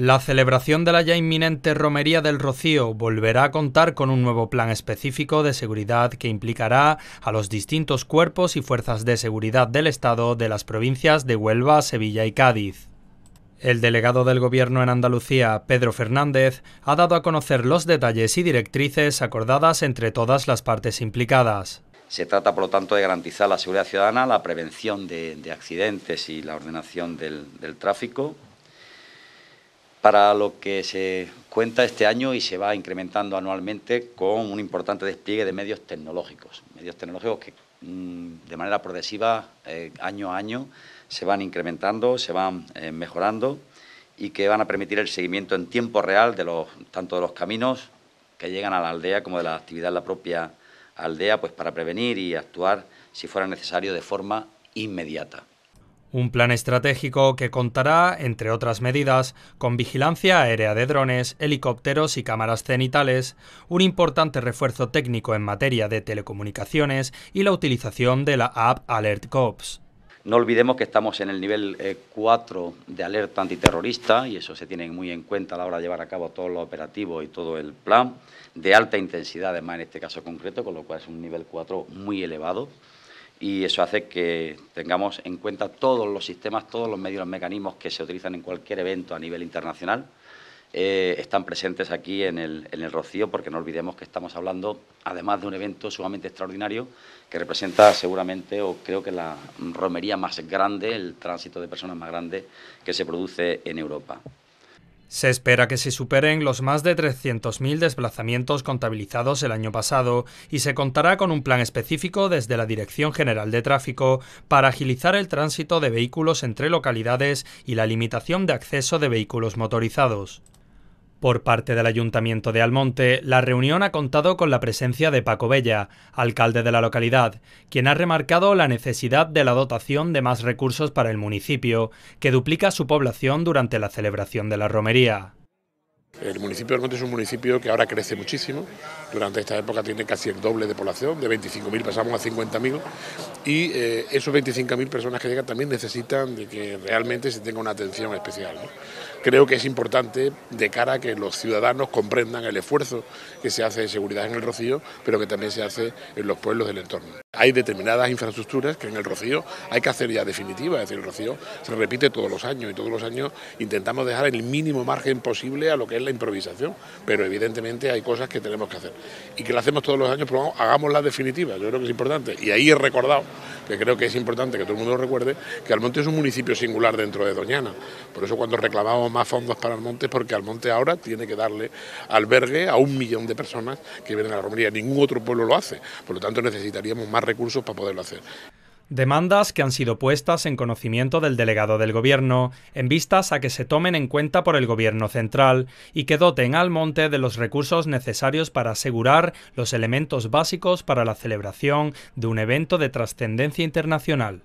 La celebración de la ya inminente Romería del Rocío volverá a contar con un nuevo plan específico de seguridad que implicará a los distintos cuerpos y fuerzas de seguridad del Estado de las provincias de Huelva, Sevilla y Cádiz. El delegado del Gobierno en Andalucía, Pedro Fernández, ha dado a conocer los detalles y directrices acordadas entre todas las partes implicadas. Se trata, por lo tanto, de garantizar la seguridad ciudadana, la prevención de, accidentes y la ordenación del tráfico, para lo que se cuenta este año y se va incrementando anualmente con un importante despliegue de medios tecnológicos, medios tecnológicos que mm, de manera progresiva, eh, año a año, se van incrementando, se van eh, mejorando y que van a permitir el seguimiento en tiempo real de los, tanto de los caminos que llegan a la aldea como de la actividad en la propia aldea, pues para prevenir y actuar si fuera necesario de forma inmediata. Un plan estratégico que contará, entre otras medidas, con vigilancia aérea de drones, helicópteros y cámaras cenitales, un importante refuerzo técnico en materia de telecomunicaciones y la utilización de la app Alert Cops. No olvidemos que estamos en el nivel 4 eh, de alerta antiterrorista y eso se tiene muy en cuenta a la hora de llevar a cabo todos los operativos y todo el plan, de alta intensidad además en este caso concreto, con lo cual es un nivel 4 muy elevado y eso hace que tengamos en cuenta todos los sistemas, todos los medios, los mecanismos que se utilizan en cualquier evento a nivel internacional. Eh, están presentes aquí en el, en el Rocío, porque no olvidemos que estamos hablando, además de un evento sumamente extraordinario, que representa seguramente, o creo que la romería más grande, el tránsito de personas más grande que se produce en Europa. Se espera que se superen los más de 300.000 desplazamientos contabilizados el año pasado y se contará con un plan específico desde la Dirección General de Tráfico para agilizar el tránsito de vehículos entre localidades y la limitación de acceso de vehículos motorizados. Por parte del Ayuntamiento de Almonte, la reunión ha contado con la presencia de Paco Bella, alcalde de la localidad, quien ha remarcado la necesidad de la dotación de más recursos para el municipio, que duplica su población durante la celebración de la romería. El municipio de Monte es un municipio que ahora crece muchísimo. Durante esta época tiene casi el doble de población, de 25.000 pasamos a 50.000. Y eh, esos 25.000 personas que llegan también necesitan de que realmente se tenga una atención especial. Creo que es importante de cara a que los ciudadanos comprendan el esfuerzo que se hace de seguridad en el Rocío, pero que también se hace en los pueblos del entorno hay determinadas infraestructuras que en el Rocío hay que hacer ya definitiva, es decir, el Rocío se repite todos los años y todos los años intentamos dejar el mínimo margen posible a lo que es la improvisación, pero evidentemente hay cosas que tenemos que hacer y que lo hacemos todos los años, pues Hagamos las hagámosla definitiva, yo creo que es importante y ahí he recordado que creo que es importante que todo el mundo recuerde, que Almonte es un municipio singular dentro de Doñana. Por eso cuando reclamamos más fondos para Almonte es porque Almonte ahora tiene que darle albergue a un millón de personas que vienen a la romería. Ningún otro pueblo lo hace. Por lo tanto necesitaríamos más recursos para poderlo hacer. Demandas que han sido puestas en conocimiento del delegado del Gobierno, en vistas a que se tomen en cuenta por el Gobierno central y que doten al monte de los recursos necesarios para asegurar los elementos básicos para la celebración de un evento de trascendencia internacional.